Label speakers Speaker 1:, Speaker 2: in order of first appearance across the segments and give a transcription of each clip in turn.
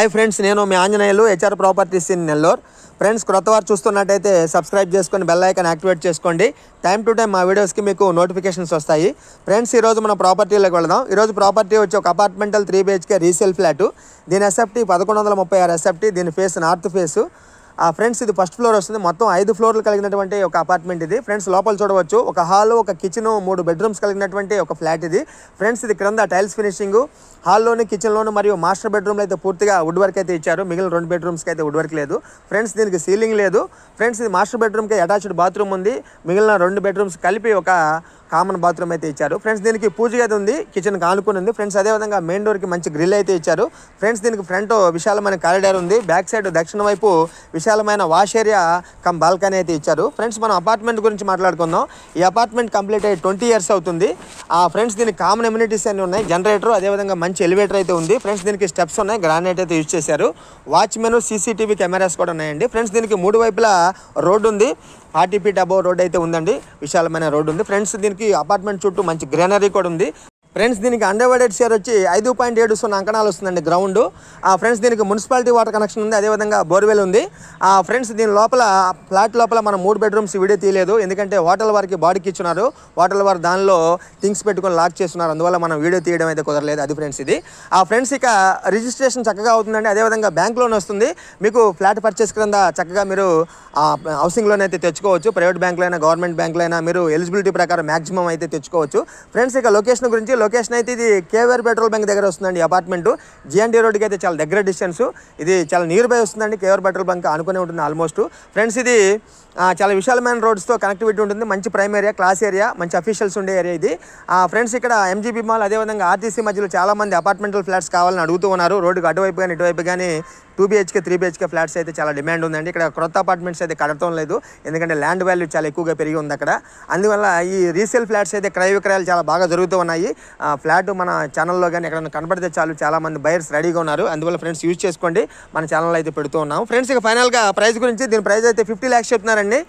Speaker 1: hi friends నేను మీ Anjaneyulu H R properties in Nellore friends వారు చూస్తున్నట్టయితే సబ్స్క్రైబ్ చేసుకొని బెల్ ఐకాన్ యాక్టివేట్ చేసుకోండి టైం టు టైం మా వీడియోస్కి మీకు నోటిఫికేషన్స్ వస్తాయి ఫ్రెండ్స్ ఈరోజు మనం ప్రాపర్టీలోకి వెళదాం ఈరోజు ప్రాపర్టీ వచ్చి ఒక అపార్ట్మెంటల్ త్రీ బిహెచ్కే రీసేల్ ఫ్లాట్ దీని ఎస్ఎఫ్టీ పదకొండు వందల ముప్పై ఆరు ఎస్ఎఫ్టీ దీని ఫేస్ నార్త్ ఫేసు ఆ ఫ్రెండ్స్ ఇది ఫస్ట్ ఫ్లోర్ వస్తుంది మొత్తం ఐదు ఫ్లోర్లు కలిగినటువంటి ఒక అపార్ట్మెంట్ ఇది ఫ్రెండ్స్ లోపల చూడవచ్చు ఒక హాల్ ఒక కిచెన్ మూడు బెడ్రూమ్స్ కలిగినటువంటి ఒక ఫ్లాట్ ఇది ఫ్రెండ్స్ ఇది క్రింద టైల్స్ ఫినిషింగ్ హాల్లోని కిచెన్లోను మరియు మాస్టర్ బెడ్రూమ్లో అయితే పూర్తిగా వుడ్ వర్క్ అయితే ఇచ్చారు మిగిలిన రెండు బెడ్రూమ్స్కి అయితే వుడ్ వర్క్ లేదు ఫ్రెండ్స్ దీనికి సీలింగ్ లేదు ఫ్రెండ్స్ ఇది మాస్టర్ బెడ్రూమ్కి అటాచ్డ్ బాత్రూమ్ ఉంది మిగిలిన రెండు బెడ్రూమ్స్ కలిపి ఒక కామన్ బాత్రూమ్ అయితే ఇచ్చారు ఫ్రెండ్స్ దీనికి పూజ గది ఉంది కిచెన్ కానుకుని ఉంది ఫ్రెండ్స్ అదేవిధంగా మెయిన్ డోర్కి మంచి గ్రిల్ అయితే ఇచ్చారు ఫ్రెండ్స్ దీనికి ఫ్రంట్ విశాలమైన కారిడార్ ఉంది బ్యాక్ సైడ్ దక్షిణ వైపు విశాలమైన వాష్ ఏరియా కమ్ బాల్కనీ అయితే ఇచ్చారు ఫ్రెండ్స్ మనం అపార్ట్మెంట్ గురించి మాట్లాడుకుందాం ఈ అపార్ట్మెంట్ కంప్లీట్ అయ్యి ట్వంటీ ఇయర్స్ అవుతుంది ఆ ఫ్రెండ్స్ దీనికి కామన్ ఎమ్యూనిటీస్ అన్నీ ఉన్నాయి జనరేటర్ అదేవిధంగా మంచి ఎలివేటర్ అయితే ఉంది ఫ్రెండ్స్ దీనికి స్టెప్స్ ఉన్నాయి గ్రానైట్ అయితే యూజ్ చేశారు వాచ్మెన్ సీసీటీవీ కెమెరాస్ కూడా ఉన్నాయండి ఫ్రెండ్స్ దీనికి మూడు వైపులా రోడ్డు ఉంది ఆర్టీపీ డబో రోడ్ అయితే ఉందండి విశాలమైన రోడ్డు ఉంది ఫ్రెండ్స్ దీనికి అపార్ట్మెంట్ చుట్టూ మంచి గ్రీనరీ కూడా ఉంది ఫ్రెండ్స్ దీనికి అండర్వర్డెడ్ షేర్ వచ్చి ఐదు పాయింట్ ఏడు సున్న అంకణాలు వస్తుందండి గ్రౌండ్ ఆ ఫ్రెండ్స్ దీనికి మున్సిపాలిటీ వాటర్ కనెక్షన్ ఉంది అదేవిధంగా బోర్వెల్ ఉంది ఆ ఫ్రెండ్స్ దీని లోపల ఫ్లాట్ లోపల మనం మూడు బెడ్రూమ్స్ వీడియో తీయలేదు ఎందుకంటే హోటల్ వారికి బాడీకి ఇచ్చున్నారు హోటల్ వారు దానిలో థింగ్స్ పెట్టుకొని లాక్ చేస్తున్నారు అందువల్ల మనం వీడియో తీయడం అయితే కుదరలేదు అది ఫ్రెండ్స్ ఇది ఆ ఫ్రెండ్స్ ఇక రిజిస్ట్రేషన్ చక్కగా అవుతుందండి అదేవిధంగా బ్యాంక్ లోన్ వస్తుంది మీకు ఫ్లాట్ పర్చేస్ క్రింద చక్కగా మీరు హౌసింగ్ లోన్ అయితే తెచ్చుకోవచ్చు ప్రైవేట్ బ్యాంకులైనా గవర్నమెంట్ బ్యాంకులైనా మీరు ఎలిజిబిలిటీ ప్రకారం మ్యాక్సిమం అయితే తెచ్చుకోవచ్చు ఫ్రెండ్స్ ఇక లొకేషన్ గురించి లొకేషన్ అయితే ఇది కేవేర్ పెట్రోల్ బంక్ దగ్గర వస్తుందండి అపార్ట్మెంట్ జిఎన్టీ రోడ్కి అయితే చాలా దగ్గర డిస్టెన్స్ ఇది చాలా నియర్ బై వస్తుందండి కేవీఆర్ పెట్రోల్ బంక్ అనుకునే ఉంటుంది ఆల్మోస్ట్ ఫ్రెండ్స్ ఇది చాలా విశాలమైన రోడ్స్తో కనెక్టివిటీ ఉంటుంది మంచి ప్రైమ్ ఏరియా క్లాస్ ఏరియా మంచి అఫీషియల్స్ ఉండే ఏరియా ఇది ఫ్రెండ్స్ ఇక్కడ ఎంజీబీ మాల్ అదేవిధంగా ఆర్టీసీ మధ్యలో చాలామంది అపార్ట్మెంటల్ ఫ్లాట్స్ కావాలని అడుగుతూ ఉన్నారు రోడ్డుకు అటువైపు కానీ ఇటువైపు కానీ two BHK three BHK flats అయితే చాలా డిమాండ్ ఉందండి ఇక్కడ క్రొత్త అపార్ట్మెంట్స్ అయితే కడటం లేదు ఎందుకంటే ల్యాండ్ వాల్యూ చాలా ఎక్కువగా పెరిగి ఉంది అక్కడ అందువల్ల ఈ రీసేల్ ఫ్లాట్స్ అయితే క్రయ విక్రయాలు చాలా బాగా జరుగుతూ ఉన్నాయి ఫ్లాట్ మన ఛానల్లో కానీ ఎక్కడైనా కనబడితే చాలు చాలా మంది బయర్స్ రెడీగా ఉన్నారు అందువల్ల ఫ్రెండ్స్ యూజ్ చేసుకోండి మన ఛానల్ అయితే పెడుతూ ఉన్నాం ఫ్రెండ్స్ ఇక ఫైనల్గా ప్రైస్ గురించి దీని ప్రైస్ అయితే ఫిఫ్టీ ల్యాక్స్ చెప్తున్నారండి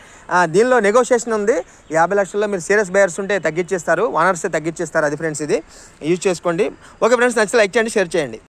Speaker 1: దీనిలో నెగోషియేషన్ ఉంది యాభై లక్షల్లో మీరు సీరియస్ బయర్స్ ఉంటే తగ్గించేస్తారు ఓనర్స్ తగ్గించేస్తారు అది ఫ్రెండ్స్ ఇది యూజ్ చేసుకోండి ఓకే ఫ్రెండ్స్ నచ్చితే లైక్ చేయండి షేర్ చేయండి